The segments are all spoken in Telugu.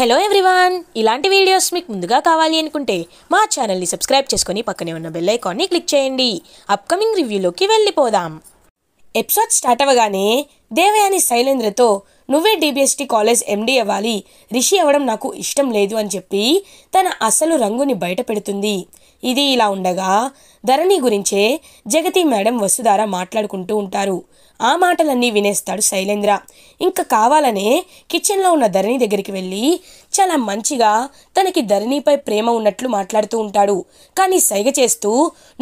హలో ఎవ్రీవాన్ ఇలాంటి వీడియోస్ మీకు ముందుగా కావాలి అనుకుంటే మా ఛానల్ని సబ్స్క్రైబ్ చేసుకొని పక్కనే ఉన్న బెల్ ఐకాన్ని క్లిక్ చేయండి అప్కమింగ్ రివ్యూలోకి వెళ్ళిపోదాం ఎపిసోడ్ స్టార్ట్ అవ్వగానే దేవయాని శైలేంద్రతో నువ్వే డీబీఎస్టీ కాలేజ్ ఎండీ అవ్వాలి రిషి అవ్వడం నాకు ఇష్టం లేదు అని చెప్పి తన అసలు రంగుని బయట పెడుతుంది ఇది ఇలా ఉండగా ధరణి గురించే జగతి మేడం వసుధార మాట్లాడుకుంటూ ఉంటారు ఆ మాటలన్నీ వినేస్తాడు శైలేంద్ర ఇంకా కావాలనే కిచెన్లో ఉన్న ధరణి దగ్గరికి వెళ్ళి చాలా మంచిగా తనకి ధరణిపై ప్రేమ ఉన్నట్లు మాట్లాడుతూ ఉంటాడు కానీ సైగ చేస్తూ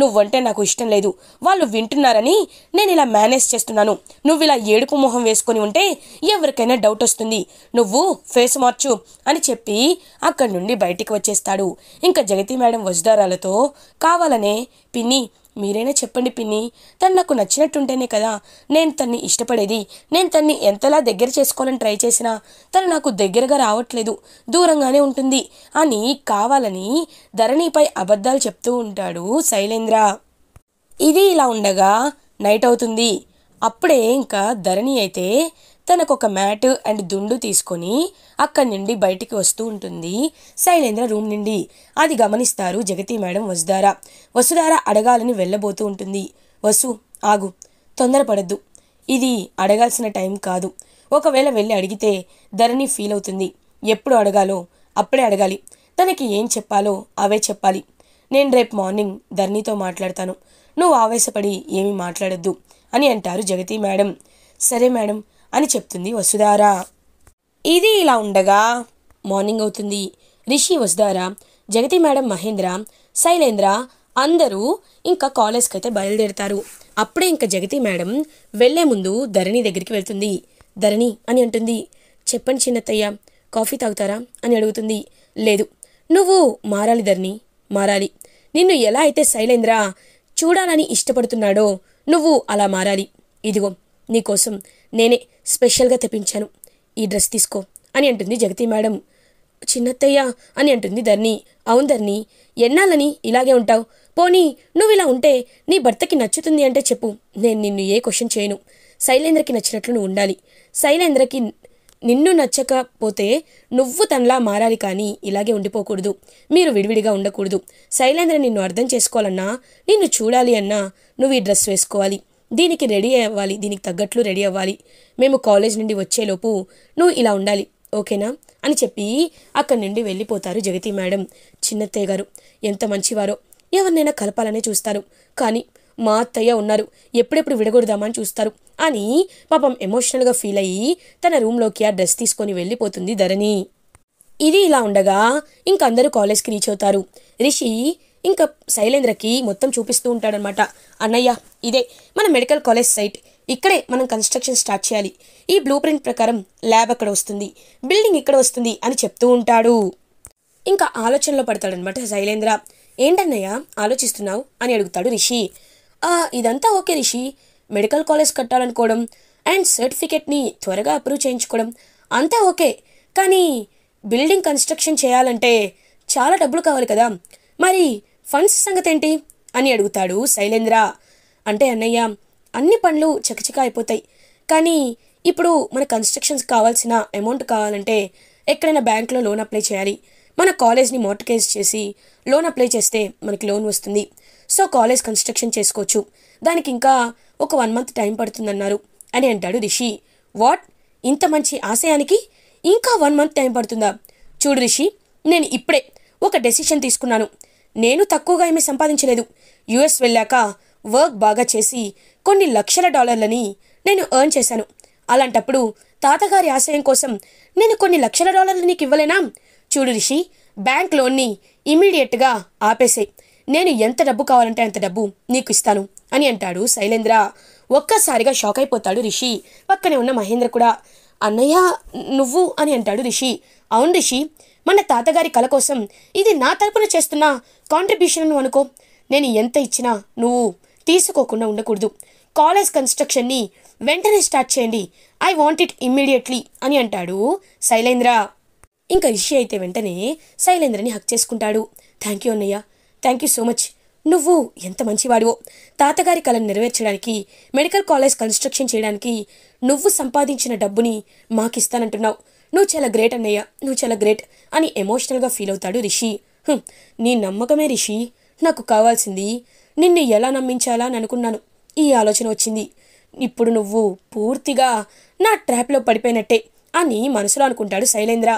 నువ్వంటే నాకు ఇష్టం లేదు వాళ్ళు వింటున్నారని నేను ఇలా మేనేజ్ చేస్తున్నాను నువ్వు ఇలా ఏడుపు మొహం వేసుకొని ఉంటే ఎవరికైనా డౌట్ వస్తుంది నువ్వు ఫేస్ మార్చు అని చెప్పి అక్కడి నుండి బయటికి వచ్చేస్తాడు ఇంకా జగతి మేడం వజుదారాలతో కావాలనే పిన్ని మీరైనా చెప్పండి పిన్ని తను నాకు నచ్చినట్టుంటేనే కదా నేను తన్ని ఇష్టపడేది నేను తన్ని ఎంతలా దగ్గర చేసుకోవాలని ట్రై చేసినా తను నాకు దగ్గరగా రావట్లేదు దూరంగానే ఉంటుంది అని కావాలని ధరణిపై అబద్ధాలు చెప్తూ ఉంటాడు శైలేంద్ర ఇది ఇలా ఉండగా నైట్ అవుతుంది అప్పుడే ఇంకా ధరణి అయితే తనకు ఒక మ్యాట్ అండ్ దుండు తీసుకొని అక్కడి నుండి బయటికి వస్తూ ఉంటుంది శైలేంద్ర రూమ్ నుండి అది గమనిస్తారు జగతి మేడం వసుధారా వసుధారా అడగాలని వెళ్ళబోతూ ఉంటుంది వసు ఆగు తొందరపడద్దు ఇది అడగాల్సిన టైం కాదు ఒకవేళ వెళ్ళి అడిగితే ధరణి ఫీల్ అవుతుంది ఎప్పుడు అడగాలో అప్పుడే అడగాలి తనకి ఏం చెప్పాలో అవే చెప్పాలి నేను రేపు మార్నింగ్ ధరణితో మాట్లాడతాను నువ్వు ఆవేశపడి ఏమీ మాట్లాడద్దు అని అంటారు జగతి మేడం సరే మేడం అని చెప్తుంది వసుధార ఇది ఇలా ఉండగా మార్నింగ్ అవుతుంది రిషి వసుధార జగతి మేడం మహేంద్ర శైలేంద్ర అందరూ ఇంకా కాలేజ్కి అయితే బయలుదేరుతారు అప్పుడే ఇంకా జగతి మేడం వెళ్లే ముందు ధరణి దగ్గరికి వెళ్తుంది ధరణి అని అంటుంది చెప్పండి చిన్నత్తయ్య కాఫీ తాగుతారా అని అడుగుతుంది లేదు నువ్వు మారాలి ధరణి మారాలి నిన్ను ఎలా అయితే శైలేంద్ర చూడాలని ఇష్టపడుతున్నాడో నువ్వు అలా మారాలి ఇదిగో నీకోసం నేనే స్పెషల్గా తెప్పించాను ఈ డ్రెస్ తీసుకో అని అంటుంది జగతి మేడం చిన్నత్తయ్య అని అంటుంది ధర్ని అవును ధర్ని ఎన్నాళ్ళని ఇలాగే ఉంటావు పోనీ నువ్వు ఇలా ఉంటే నీ భర్తకి నచ్చుతుంది అంటే చెప్పు నేను నిన్ను ఏ క్వశ్చన్ చేయను శైలేంద్రకి నచ్చినట్లు నువ్వు ఉండాలి శైలేంద్రకి నిన్ను నచ్చకపోతే నువ్వు తనలా మారాలి కానీ ఇలాగే ఉండిపోకూడదు మీరు విడివిడిగా ఉండకూడదు శైలేంద్ర నిన్ను అర్థం చేసుకోవాలన్నా నిన్ను చూడాలి అన్నా నువ్వు ఈ డ్రెస్ వేసుకోవాలి దీనికి రెడీ అవ్వాలి దీనికి తగ్గట్లు రెడీ అవ్వాలి మేము కాలేజ్ నుండి వచ్చేలోపు నువ్వు ఇలా ఉండాలి ఓకేనా అని చెప్పి అక్కడి నుండి వెళ్ళిపోతారు జగతి మేడం చిన్నత్తయ్య గారు ఎంత మంచివారో ఎవరినైనా కలపాలనే చూస్తారు కానీ మా అత్తయ్య ఉన్నారు ఎప్పుడెప్పుడు విడగొడదామని చూస్తారు అని పాపం ఎమోషనల్గా ఫీల్ అయ్యి తన రూమ్లోకి ఆ డ్రెస్ తీసుకొని వెళ్ళిపోతుంది ధరణి ఇది ఇలా ఉండగా ఇంకందరూ కాలేజ్కి రీచ్ అవుతారు రిషి ఇంకా శైలేంద్రకి మొత్తం చూపిస్తూ ఉంటాడనమాట అన్నయ్య ఇదే మన మెడికల్ కాలేజ్ సైట్ ఇక్కడే మనం కన్స్ట్రక్షన్ స్టార్ట్ చేయాలి ఈ బ్లూ ప్రింట్ ప్రకారం ల్యాబ్ అక్కడ వస్తుంది బిల్డింగ్ ఇక్కడ వస్తుంది అని చెప్తూ ఉంటాడు ఇంకా ఆలోచనలో పడతాడనమాట శైలేంద్ర ఏంటన్నయ్య ఆలోచిస్తున్నావు అని అడుగుతాడు రిషి ఇదంతా ఓకే రిషి మెడికల్ కాలేజ్ కట్టాలనుకోవడం అండ్ సర్టిఫికెట్ని త్వరగా అప్రూవ్ చేయించుకోవడం అంతా ఓకే కానీ బిల్డింగ్ కన్స్ట్రక్షన్ చేయాలంటే చాలా డబ్బులు కావాలి కదా మరి ఫండ్స్ సంగతేంటి అని అడుగుతాడు శైలేంద్ర అంటే అన్నయ్య అన్ని పనులు చకచకా అయిపోతాయి కానీ ఇప్పుడు మన కన్స్ట్రక్షన్స్ కావాల్సిన అమౌంట్ కావాలంటే ఎక్కడైనా బ్యాంక్లో లోన్ అప్లై చేయాలి మన కాలేజ్ని మోటకేజ్ చేసి లోన్ అప్లై చేస్తే మనకి లోన్ వస్తుంది సో కాలేజ్ కన్స్ట్రక్షన్ చేసుకోవచ్చు దానికి ఇంకా ఒక వన్ మంత్ టైం పడుతుందన్నారు అని అంటాడు రిషి వాట్ ఇంత మంచి ఆశయానికి ఇంకా వన్ మంత్ టైం పడుతుందా చూడు రిషి నేను ఇప్పుడే ఒక డెసిషన్ తీసుకున్నాను నేను తక్కువగా ఏమీ సంపాదించలేదు యుఎస్ వెళ్ళాక వర్క్ బాగా చేసి కొన్ని లక్షల డాలర్లని నేను ఎర్న్ చేశాను అలాంటప్పుడు తాతగారి ఆశయం కోసం నేను కొన్ని లక్షల డాలర్లు నీకు ఇవ్వలేనా చూడు రిషి బ్యాంక్ లోన్ని ఇమీడియట్గా ఆపేసే నేను ఎంత డబ్బు కావాలంటే అంత డబ్బు నీకు ఇస్తాను అని అంటాడు శైలేంద్ర ఒక్కసారిగా షాక్ అయిపోతాడు రిషి పక్కనే ఉన్న మహేంద్ర కూడా అన్నయ్య నువ్వు అని అంటాడు రిషి అవును రిషి మన తాతగారి కల కోసం ఇది నా తరపున చేస్తున్న కాంట్రిబ్యూషన్ అనుకో నేను ఎంత ఇచ్చినా నువ్వు తీసుకోకుండా ఉండకూడదు కాలేజ్ కన్స్ట్రక్షన్ని వెంటనే స్టార్ట్ చేయండి ఐ వాంట్ ఇట్ ఇమ్మీడియట్లీ అని అంటాడు శైలేంద్ర ఇంకా ఇషి అయితే వెంటనే శైలేంద్రని హక్ చేసుకుంటాడు థ్యాంక్ యూ అన్నయ్య థ్యాంక్ యూ సో మచ్ నువ్వు ఎంత మంచివాడివో తాతగారి కళను నెరవేర్చడానికి మెడికల్ కాలేజ్ కన్స్ట్రక్షన్ చేయడానికి నువ్వు సంపాదించిన డబ్బుని మాకిస్తానంటున్నావు నువ్వు చాలా గ్రేట్ అన్నయ్య నువ్వు చాలా గ్రేట్ అని ఎమోషనల్గా ఫీల్ అవుతాడు రిషి నీ నమ్మకమే రిషి నాకు కావాల్సింది నిన్ను ఎలా నమ్మించాలా అని అనుకున్నాను ఈ ఆలోచన వచ్చింది ఇప్పుడు నువ్వు పూర్తిగా నా ట్రాప్లో పడిపోయినట్టే అని మనసులో అనుకుంటాడు శైలేంద్ర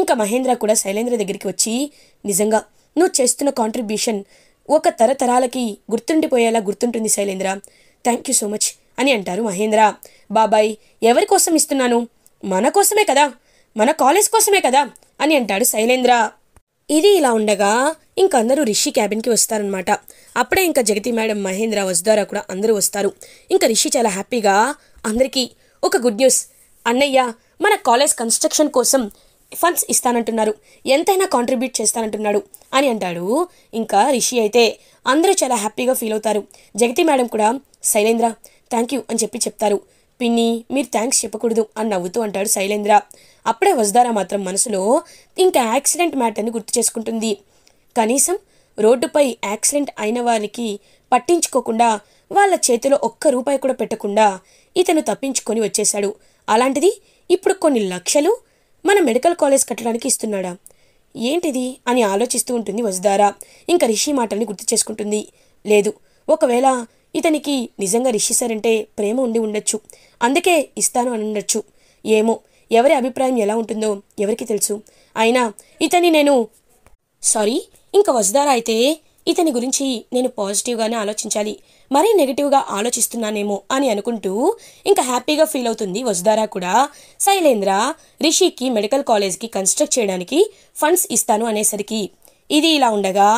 ఇంకా మహేంద్ర కూడా శైలేంద్ర దగ్గరికి వచ్చి నిజంగా నువ్వు చేస్తున్న కాంట్రిబ్యూషన్ ఒక తరతరాలకి గుర్తుండిపోయేలా గుర్తుంటుంది Shailendra thank you so much అని అంటారు మహేంద్ర బాబాయ్ ఎవరి కోసం ఇస్తున్నాను మన కోసమే కదా మన కాలేజ్ కోసమే కదా అని అంటాడు శైలేంద్ర ఇది ఇలా ఉండగా ఇంకందరూ రిషి క్యాబిన్కి వస్తారనమాట అప్పుడే ఇంకా జగతి మేడం మహేంద్ర వసుధారా కూడా అందరూ వస్తారు ఇంకా రిషి చాలా హ్యాపీగా అందరికీ ఒక గుడ్ న్యూస్ అన్నయ్య మన కాలేజ్ కన్స్ట్రక్షన్ కోసం ఫండ్స్ ఇస్తానంటున్నారు ఎంతైనా కాంట్రిబ్యూట్ చేస్తానంటున్నాడు అని అంటాడు ఇంకా రిషి అయితే అందరూ చాలా హ్యాపీగా ఫీల్ అవుతారు జగతి మేడం కూడా శైలేంద్ర థ్యాంక్ యూ అని చెప్పి చెప్తారు పిన్ని మీరు థ్యాంక్స్ చెప్పకూడదు అని నవ్వుతూ అంటాడు శైలేంద్ర అప్పుడే వసుధారా మాత్రం మనసులో ఇంకా యాక్సిడెంట్ మ్యాటర్ని గుర్తు చేసుకుంటుంది కనీసం రోడ్డుపై యాక్సిడెంట్ అయిన వారికి పట్టించుకోకుండా వాళ్ళ చేతిలో ఒక్క రూపాయి కూడా పెట్టకుండా ఇతను తప్పించుకొని వచ్చేశాడు అలాంటిది ఇప్పుడు కొన్ని లక్షలు మన మెడికల్ కాలేజ్ కట్టడానికి ఇస్తున్నాడా ఏంటిది అని ఆలోచిస్తూ ఉంటుంది వసుధారా ఇంకా రిషి మాటల్ని గుర్తు చేసుకుంటుంది లేదు ఒకవేళ ఇతనికి నిజంగా రిషి సార్ అంటే ప్రేమ ఉండి ఉండొచ్చు అందుకే ఇస్తాను అని ఉండొచ్చు ఏమో ఎవరి అభిప్రాయం ఎలా ఉంటుందో ఎవరికి తెలుసు అయినా ఇతని నేను సారీ ఇంకా వజదారా అయితే ఇతని గురించి నేను పాజిటివ్గానే ఆలోచించాలి మరీ నెగిటివ్గా ఆలోచిస్తున్నానేమో అని అనుకుంటూ ఇంకా హ్యాపీగా ఫీల్ అవుతుంది వసుదారా కూడా శైలేంద్ర రిషికి మెడికల్ కాలేజ్కి కన్స్ట్రక్ట్ చేయడానికి ఫండ్స్ ఇస్తాను అనేసరికి ఇది ఇలా ఉండగా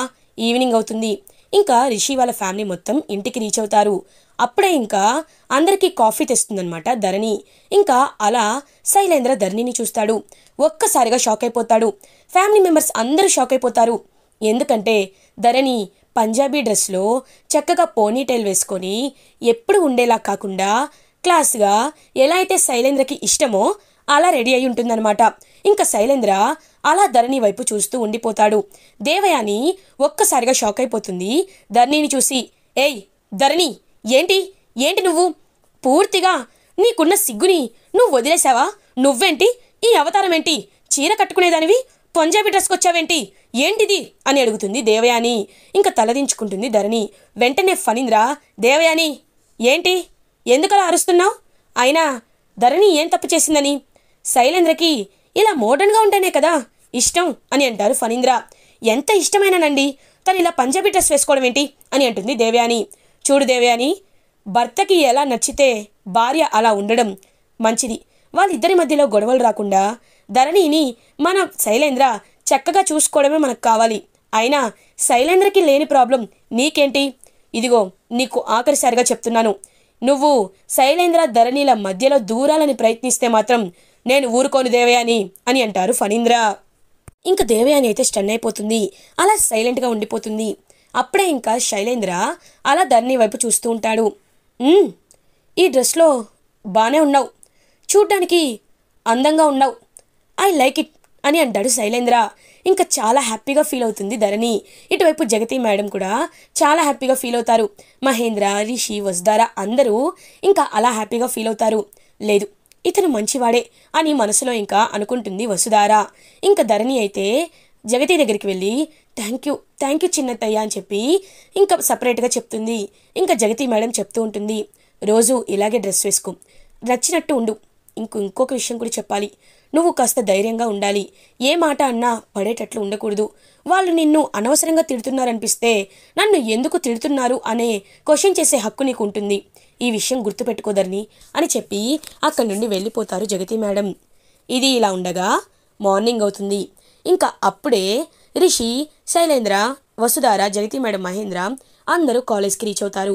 ఈవినింగ్ అవుతుంది ఇంకా రిషి వాళ్ళ ఫ్యామిలీ మొత్తం ఇంటికి రీచ్ అవుతారు అప్పుడే ఇంకా అందరికీ కాఫీ తెస్తుందనమాట ధరణి ఇంకా అలా శైలేంద్ర ధరణిని చూస్తాడు ఒక్కసారిగా షాక్ అయిపోతాడు ఫ్యామిలీ మెంబర్స్ అందరూ షాక్ అయిపోతారు ఎందుకంటే ధరణి పంజాబీ డ్రెస్లో చక్కగా పోనీటైల్ వేసుకొని ఎప్పుడు ఉండేలా కాకుండా క్లాస్గా ఎలా అయితే శైలేంద్రకి ఇష్టమో అలా రెడీ అయి ఉంటుందన్నమాట ఇంకా శైలేంద్ర అలా ధరణి వైపు చూస్తూ ఉండిపోతాడు దేవయాని ఒక్కసారిగా షాక్ అయిపోతుంది ధరణిని చూసి ఏయ్ ధరణి ఏంటి ఏంటి నువ్వు పూర్తిగా నీకున్న సిగ్గుని నువ్వు వదిలేసావా నువ్వేంటి ఈ అవతారం ఏంటి చీర కట్టుకునేదానివి పంజాబీ డ్రెస్కి వచ్చావేంటి ఏంటిది అని అడుగుతుంది దేవయాని ఇంకా తలదించుకుంటుంది ధరణి వెంటనే ఫనీంద్రా దేవయాని ఏంటి ఎందుకలా అరుస్తున్నావు అయినా ధరణి ఏం తప్పు చేసిందని శైలేంద్రకి ఇలా మోడర్న్గా ఉంటేనే కదా ఇష్టం అని అంటారు ఫణీంద్ర ఎంత ఇష్టమైనానండి తను ఇలా పంజాబీ డ్రెస్ వేసుకోవడం ఏంటి అని అంటుంది దేవ్యాని చూడు దేవ్యాని భర్తకి ఎలా నచ్చితే భార్య అలా ఉండడం మంచిది వాళ్ళిద్దరి మధ్యలో గొడవలు రాకుండా ధరణిని మన శైలేంద్ర చక్కగా చూసుకోవడమే మనకు కావాలి అయినా శైలేంద్రకి లేని ప్రాబ్లం నీకేంటి ఇదిగో నీకు ఆఖరిసారిగా చెప్తున్నాను నువ్వు శైలేంద్ర ధరణిల మధ్యలో దూరాలని ప్రయత్నిస్తే మాత్రం నేను ఊరుకోను దేవయాని అని అంటారు ఫణీంద్ర ఇంకా దేవయాని అయితే స్టన్ అయిపోతుంది అలా సైలెంట్గా ఉండిపోతుంది అప్పుడే ఇంకా శైలేంద్ర అలా ధరణి వైపు చూస్తూ ఉంటాడు ఈ డ్రెస్లో బాగానే ఉన్నావు చూడ్డానికి అందంగా ఉన్నావు ఐ లైక్ ఇట్ అని అంటాడు శైలేంద్ర ఇంకా చాలా హ్యాపీగా ఫీల్ అవుతుంది ధరణి ఇటువైపు జగతి మేడం కూడా చాలా హ్యాపీగా ఫీల్ అవుతారు మహేంద్ర రిషి వస్దారా అందరూ ఇంకా అలా హ్యాపీగా ఫీల్ అవుతారు లేదు ఇతను మంచివాడే అని మనసులో ఇంకా అనుకుంటుంది వసుధార ఇంకా ధరణి అయితే జగతి దగ్గరికి వెళ్ళి థ్యాంక్ యూ థ్యాంక్ యూ చిన్నత్తయ్య అని చెప్పి ఇంకా సపరేట్గా చెప్తుంది ఇంకా జగతి మేడం చెప్తూ ఉంటుంది రోజు ఇలాగే డ్రెస్ వేసుకో నచ్చినట్టు ఉండు ఇంకో ఇంకొక విషయం కూడా చెప్పాలి నువ్వు కాస్త ధైర్యంగా ఉండాలి ఏ మాట అన్నా పడేటట్లు ఉండకూడదు వాళ్ళు నిన్ను అనవసరంగా తిడుతున్నారనిపిస్తే నన్ను ఎందుకు తిడుతున్నారు అనే క్వశ్చన్ చేసే హక్కు నీకు ఉంటుంది ఈ విషయం గుర్తుపెట్టుకోదర్ని అని చెప్పి అక్కడి నుండి వెళ్ళిపోతారు జగతి మేడం ఇది ఇలా ఉండగా మార్నింగ్ అవుతుంది ఇంకా అప్పుడే రిషి శైలేంద్ర వసుధార జగతి మేడం మహేంద్ర అందరూ కాలేజ్కి రీచ్ అవుతారు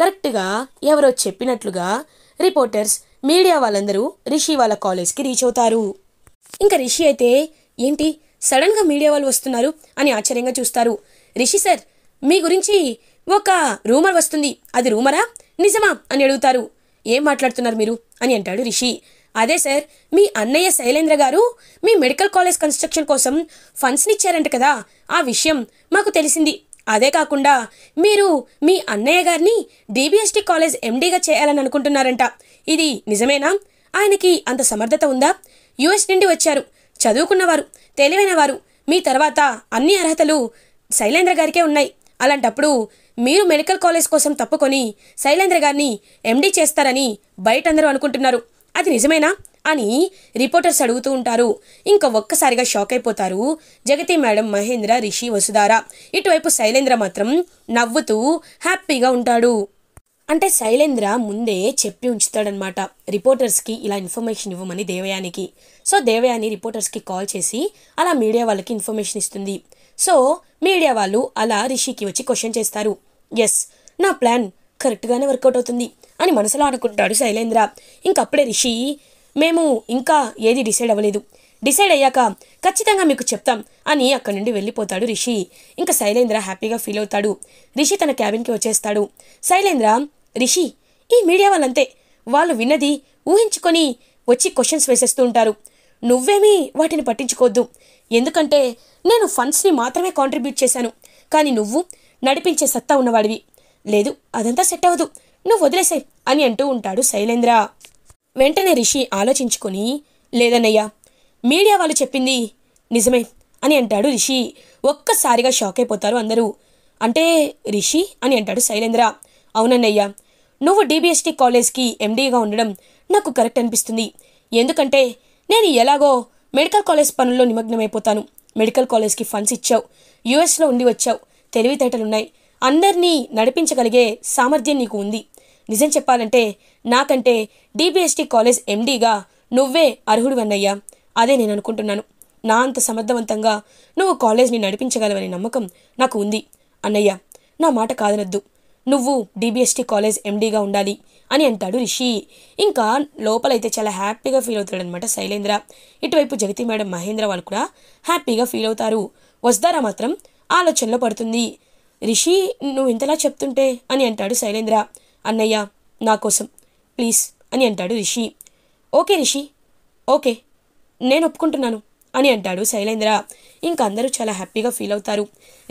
కరెక్ట్గా ఎవరో చెప్పినట్లుగా రిపోర్టర్స్ మీడియా వాళ్ళందరూ రిషి వాళ్ళ కాలేజ్కి రీచ్ అవుతారు ఇంకా రిషి అయితే ఏంటి సడన్గా మీడియా వాళ్ళు వస్తున్నారు అని ఆశ్చర్యంగా చూస్తారు రిషి సార్ మీ గురించి ఒక రూమర్ వస్తుంది అది రూమరా నిజమా అని అడుగుతారు ఏం మాట్లాడుతున్నారు మీరు అని అంటాడు రిషి అదే సార్ మీ అన్నయ్య శైలేంద్ర గారు మీ మెడికల్ కాలేజ్ కన్స్ట్రక్షన్ కోసం ఫండ్స్ని ఇచ్చారంట కదా ఆ విషయం మాకు తెలిసింది అదే కాకుండా మీరు మీ అన్నయ్య గారిని డీబీఎస్టీ కాలేజ్ ఎండీగా చేయాలని అనుకుంటున్నారంట ఇది నిజమేనా ఆయనకి అంత సమర్థత ఉందా యుఎస్ నుండి వచ్చారు చదువుకున్నవారు తెలివైనవారు మీ తర్వాత అన్ని అర్హతలు శైలేంద్ర గారికే ఉన్నాయి అలాంటప్పుడు మీరు మెడికల్ కాలేజ్ కోసం తప్పుకొని శైలేంద్ర గారిని ఎండీ చేస్తారని బయటందరూ అనుకుంటున్నారు అది నిజమేనా అని రిపోర్టర్స్ అడుగుతూ ఉంటారు ఇంకా ఒక్కసారిగా షాక్ అయిపోతారు జగతి మేడం మహేంద్ర రిషి వసుధార ఇటువైపు శైలేంద్ర మాత్రం నవ్వుతూ హ్యాపీగా ఉంటాడు అంటే శైలేంద్ర ముందే చెప్పి ఉంచుతాడనమాట రిపోర్టర్స్కి ఇలా ఇన్ఫర్మేషన్ ఇవ్వమని దేవయానికి సో దేవయాని రిపోర్టర్స్కి కాల్ చేసి అలా మీడియా వాళ్ళకి ఇన్ఫర్మేషన్ ఇస్తుంది సో మీడియా వాళ్ళు అలా రిషికి వచ్చి క్వశ్చన్ చేస్తారు ఎస్ నా ప్లాన్ కరెక్ట్గానే వర్కౌట్ అవుతుంది అని మనసులో అనుకుంటాడు శైలేంద్ర ఇంకప్పుడే రిషి మేము ఇంకా ఏది డిసైడ్ అవ్వలేదు డిసైడ్ అయ్యాక ఖచ్చితంగా మీకు చెప్తాం అని అక్కడి నుండి వెళ్ళిపోతాడు రిషి ఇంకా శైలేంద్ర హ్యాపీగా ఫీల్ అవుతాడు రిషి తన క్యాబిన్కి వచ్చేస్తాడు శైలేంద్ర రిషి ఈ మీడియా వాళ్ళంతే వాళ్ళు విన్నది ఊహించుకొని వచ్చి క్వశ్చన్స్ వేసేస్తూ ఉంటారు నువ్వేమీ వాటిని పట్టించుకోవద్దు ఎందుకంటే నేను ఫండ్స్ని మాత్రమే కాంట్రిబ్యూట్ చేశాను కానీ నువ్వు నడిపించే సత్తా ఉన్నవాడివి లేదు అదంతా సెట్ అవ్వదు నువ్వు వదిలేసే అని అంటూ ఉంటాడు శైలేంద్ర వెంటనే రిషి ఆలోచించుకొని లేదన్నయ్యా మీడియా వాళ్ళు చెప్పింది నిజమే అని అంటాడు రిషి ఒక్కసారిగా షాక్ అయిపోతారు అందరూ అంటే రిషి అని అంటాడు శైలేంద్ర అవునన్నయ్యా నువ్వు డీబీఎస్టీ కాలేజ్కి ఎండీగా ఉండడం నాకు కరెక్ట్ అనిపిస్తుంది ఎందుకంటే నేను ఎలాగో మెడికల్ కాలేజ్ పనుల్లో నిమగ్నమైపోతాను మెడికల్ కాలేజ్కి ఫండ్స్ ఇచ్చావు యుఎస్లో ఉండి వచ్చావు తెలివితేటలున్నాయి అందరినీ నడిపించగలిగే సామర్థ్యం నీకు ఉంది నిజం చెప్పాలంటే నాకంటే డిబిఎస్టీ కాలేజ్ ఎండీగా నువ్వే అర్హుడివన్నయ్యా అదే నేను అనుకుంటున్నాను నా అంత సమర్థవంతంగా నువ్వు కాలేజ్ని నడిపించగలవనే నమ్మకం నాకు ఉంది అన్నయ్య నా మాట కాదనద్దు నువ్వు డిబిఎస్టీ కాలేజ్ ఎండీగా ఉండాలి అని అంటాడు రిషి ఇంకా లోపలైతే చాలా హ్యాపీగా ఫీల్ అవుతాడనమాట శైలేంద్ర ఇటువైపు జగతి మేడం మహేంద్ర వాళ్ళు కూడా హ్యాపీగా ఫీల్ అవుతారు వస్తారా మాత్రం ఆలోచనలో పడుతుంది రిషి నువ్వు ఇంతలా చెప్తుంటే అని అంటాడు శైలేంద్ర అన్నయ్య నా కోసం ప్లీజ్ అని అంటాడు రిషి ఓకే రిషి ఓకే నేను ఒప్పుకుంటున్నాను అని అంటాడు శైలేంద్ర ఇంకందరూ చాలా హ్యాపీగా ఫీల్ అవుతారు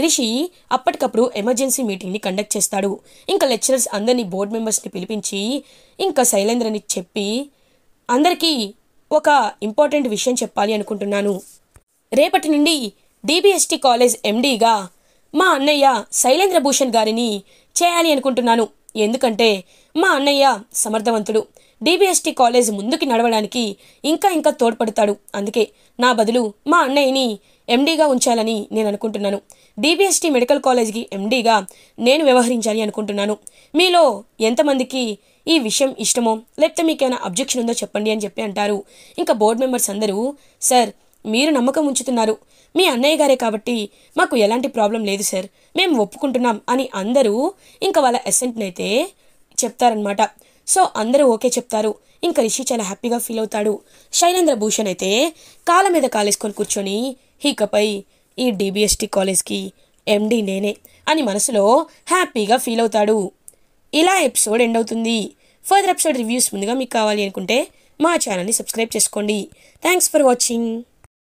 రిషి అప్పటికప్పుడు ఎమర్జెన్సీ మీటింగ్ని కండక్ట్ చేస్తాడు ఇంకా లెక్చరర్స్ అందరినీ బోర్డు మెంబర్స్ని పిలిపించి ఇంకా శైలేంద్రని చెప్పి అందరికీ ఒక ఇంపార్టెంట్ విషయం చెప్పాలి అనుకుంటున్నాను రేపటి నుండి డిబిఎస్టి కాలేజ్ ఎండీగా మా అన్నయ్య శైలేంద్ర భూషణ్ గారిని చేయాలి అనుకుంటున్నాను ఎందుకంటే మా అన్నయ్య సమర్థవంతుడు డిబిఎస్టీ కాలేజ్ ముందుకి నడవడానికి ఇంకా ఇంకా తోడ్పడతాడు అందుకే నా బదులు మా అన్నయ్యని ఎండీగా ఉంచాలని నేను అనుకుంటున్నాను డిబిఎస్టీ మెడికల్ కాలేజ్కి ఎండీగా నేను వ్యవహరించాలి అనుకుంటున్నాను మీలో ఎంతమందికి ఈ విషయం ఇష్టమో లేకపోతే మీకేమైనా అబ్జెక్షన్ ఉందో చెప్పండి అని చెప్పి అంటారు ఇంకా బోర్డు మెంబర్స్ అందరూ సార్ మీరు నమ్మకం ఉంచుతున్నారు మీ అన్నయ్య గారే కాబట్టి మాకు ఎలాంటి ప్రాబ్లం లేదు సార్ మేము ఒప్పుకుంటున్నాం అని అందరూ ఇంకా వాళ్ళ అసెంట్నైతే చెప్తారనమాట సో అందరూ ఓకే చెప్తారు ఇంకా రిషి చాలా హ్యాపీగా ఫీల్ అవుతాడు శైలేంద్ర భూషణ్ అయితే కాళ్ళ మీద కాలేసుకొని కూర్చొని ఇకపై ఈ డీబీఎస్టీ కాలేజ్కి ఎండి నేనే అని మనసులో హ్యాపీగా ఫీల్ అవుతాడు ఇలా ఎపిసోడ్ ఎండ్ అవుతుంది ఫర్దర్ ఎపిసోడ్ రివ్యూస్ ముందుగా మీకు కావాలి అనుకుంటే మా ఛానల్ని సబ్స్క్రైబ్ చేసుకోండి థ్యాంక్స్ ఫర్ వాచింగ్